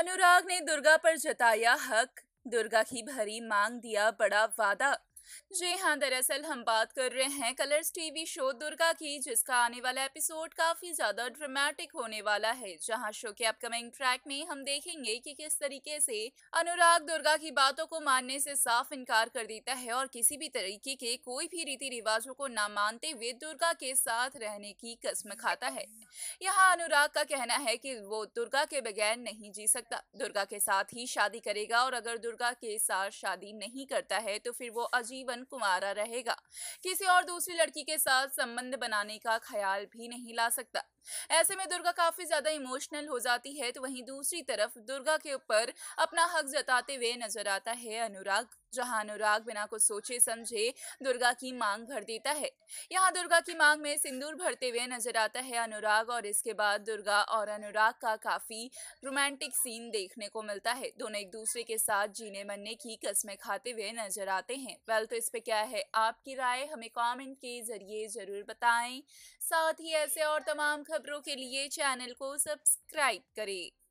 अनुराग ने दुर्गा पर जताया हक दुर्गा की भरी मांग दिया बड़ा वादा जी हाँ दरअसल हम बात कर रहे हैं कलर्स टीवी शो दुर्गा की जिसका आने वाला एपिसोड काफी ज्यादा ड्रामेटिक होने वाला है जहाँ शो के अपकमिंग ट्रैक में हम देखेंगे कि किस तरीके से अनुराग दुर्गा की बातों को मानने से साफ इनकार कर देता है और किसी भी तरीके के कोई भी रीति रिवाजों को न मानते हुए दुर्गा के साथ रहने की कसम खाता है यहाँ अनुराग का कहना है की वो दुर्गा के बगैर नहीं जी सकता दुर्गा के साथ ही शादी करेगा और अगर दुर्गा के साथ शादी नहीं करता है तो फिर वो अजीब जीवन कुमारा रहेगा किसी और दूसरी लड़की के साथ संबंध बनाने का ख्याल भी नहीं ला सकता ऐसे में दुर्गा काफी ज्यादा इमोशनल हो जाती है तो वहीं दूसरी तरफ दुर्गा के ऊपर अपना हक जताते हुए नजर आता है अनुराग जहां अनुराग बिना कुछ सोचे समझे दुर्गा की मांग भर देता है यहां दुर्गा की मांग में सिंदूर भरते हुए नजर आता है अनुराग और इसके बाद दुर्गा और अनुराग का काफी रोमांटिक सीन देखने को मिलता है दोनों एक दूसरे के साथ जीने मरने की कस्में खाते हुए नजर आते हैं वेल तो इस पे क्या है आपकी राय हमें कॉमेंट के जरिए जरूर बताए साथ ही ऐसे और तमाम खबरों के लिए चैनल को सब्सक्राइब करें